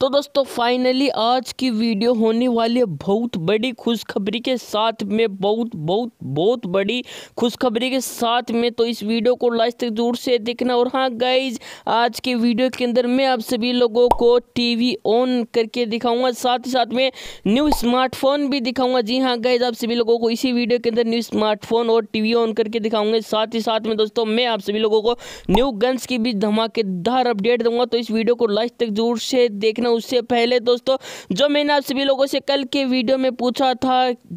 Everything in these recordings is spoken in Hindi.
तो दोस्तों फाइनली आज की वीडियो होने वाली है बहुत बड़ी खुशखबरी के साथ में बहुत बहुत बहुत बड़ी खुशखबरी के साथ में तो इस वीडियो को लास्ट तक जोर से देखना और हाँ गाइज आज के वीडियो के अंदर मैं आप सभी लोगों को टीवी ऑन करके दिखाऊंगा साथ ही साथ में न्यू स्मार्टफोन भी दिखाऊंगा जी हाँ गाइज आप सभी लोगों को इसी वीडियो के अंदर न्यू स्मार्टफोन और टी ऑन करके दिखाऊंगे साथ ही साथ में दोस्तों मैं आप सभी लोगों को न्यू गन्स की भी धमाकेदार अपडेट दूंगा तो इस वीडियो को लास्ट तक जोर से देखना में उससे पहले दोस्तों जो मैंने आप सभी लोगों से कल के वीडियो में पूछा था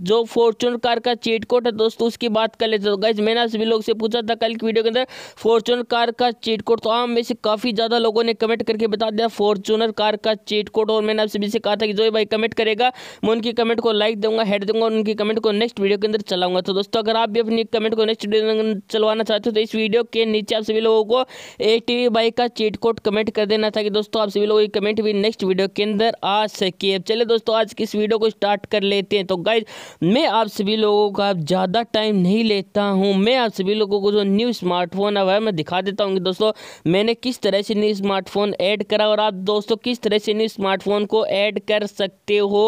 जो फॉर्चून कार का चीट कोड है दोस्तों उसकी बात कर लेते तो गाइज मैंने आप सभी लोगों से पूछा था कल की वीडियो के अंदर फॉर्चून कार का चीट कोड तो आम में से काफ़ी ज़्यादा लोगों ने कमेंट करके बता दिया फॉर्चूनर कार का चीट कोड और मैंने आप सभी से कहा था कि जो भाई कमेंट करेगा मैं उनकी कमेंट को लाइक दूंगा हेड दूंगा और उनकी कमेंट को नेक्स्ट वीडियो के अंदर चलाऊंगा तो दोस्तों अगर आप भी अपनी कमेंट को नेक्स्ट वीडियो चलवाना चाहते हो तो इस वीडियो के नीचे आप सभी लोगों को ए टी बाइक का चीट कोड कमेंट कर देना था कि दोस्तों आप सभी लोगों की कमेंट भी नेक्स्ट नेक्स्ट वीडियो के अंदर आ सके चले दोस्तों आज की इस वीडियो को स्टार्ट कर लेते हैं तो गाइज मैं आप सभी लोगों का ज़्यादा टाइम नहीं लेता हूँ मैं आप सभी लोगों को जो न्यू स्मार्टफोन है वह मैं दिखा देता हूँ दोस्तों मैंने किस तरह से न्यू स्मार्टफोन ऐड करा और आप दोस्तों किस तरह से न्यू स्मार्टफोन को ऐड कर सकते हो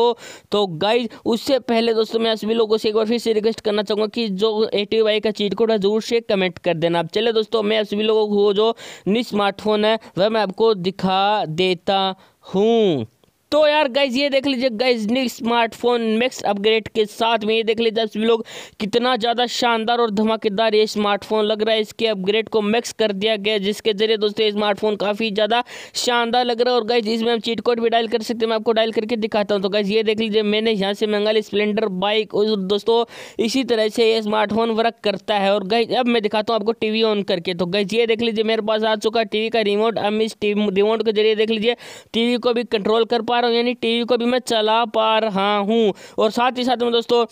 तो गाइज उससे पहले दोस्तों मैं सभी लोगों से एक बार फिर से रिक्वेस्ट करना चाहूँगा कि जो ए का चीट कोड है जरूर से कमेंट कर देना आप चले दोस्तों मैं आप सभी लोगों को जो न्यू स्मार्टफोन है वह मैं आपको दिखा देता Hum. तो यार गाइज ये देख लीजिए guys new smartphone max upgrade के साथ में ये देख लीजिए आप लोग कितना ज़्यादा शानदार और धमाकेदार ये स्मार्टफोन लग रहा है इसके अपग्रेड को मैक्स कर दिया गया जिसके जरिए दोस्तों ये स्मार्टफोन काफ़ी ज़्यादा शानदार लग रहा है और गाइज इसमें हम चीट कोड भी डायल कर सकते हैं मैं आपको डायल करके दिखाता हूँ तो गाइज ये देख लीजिए मैंने यहाँ से मंगा ली स्प्लेंडर बाइक और दोस्तों इसी तरह से ये स्मार्टफोन वर्क करता है और गाइज अब मैं दिखाता हूँ आपको टी ऑन करके तो गाइज ये देख लीजिए मेरे पास आ चुका है टी का रिमोट हम इस रिमोट के जरिए देख लीजिए टी को भी कंट्रोल कर पा रहा हूँ यानी टीवी को भी मैं चला पा रहा हूँ और साथ ही साथ में दोस्तों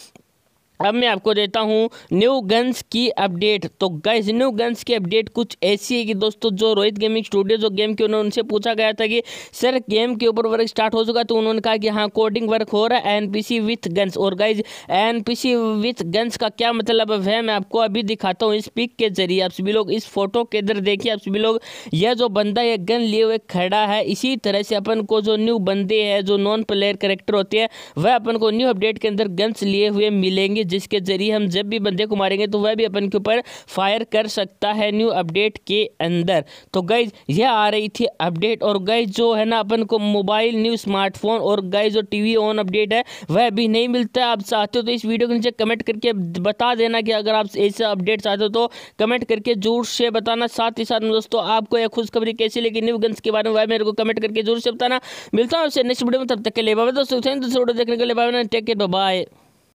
अब मैं आपको देता हूँ न्यू गन्स की अपडेट तो गैस न्यू गन्स की अपडेट कुछ ऐसी है कि दोस्तों जो रोहित गेमिंग स्टूडियो जो गेम के उन्होंने उनसे पूछा गया था कि सर गेम के ऊपर वर्क स्टार्ट हो चुका तो उन्होंने कहा कि हाँ कोडिंग वर्क हो रहा है एनपीसी विथ गन्स और गैज एनपीसी विथ गन्स का क्या मतलब है मैं आपको अभी दिखाता हूँ इस पिक के जरिए आप सभी लोग इस फोटो के इधर देखिए आप सभी लोग यह जो बंदा यह गन लिए हुए खड़ा है इसी तरह से अपन को जो न्यू बंदे हैं जो नॉन प्लेयर करेक्टर होते हैं वह अपन को न्यू अपडेट के अंदर गन्स लिए हुए मिलेंगे जिसके ज़रिए हम जब भी बंदे को मारेंगे तो वह भी अपन के ऊपर फायर कर सकता है न्यू अपडेट के अंदर तो गई यह आ रही थी अपडेट और गई जो है ना अपन को मोबाइल न्यू स्मार्टफोन और गई जो टी ऑन अपडेट है वह भी नहीं मिलता आप चाहते हो तो इस वीडियो के नीचे कमेंट करके बता देना कि अगर आप ऐसे अपडेट चाहते हो तो कमेंट करके जोर से बताना साथ ही साथ दोस्तों आपको यह खुशखबरी कैसी लगी न्यू गन्स के बारे में वह मेरे को कमेंट करके जोर से बताना मिलता हूँ उससे नेक्स्ट वीडियो में तब तक के लिए बाबा दोस्तों दूसरे वीडियो देखने के लिए बाबा टेक केयर बाय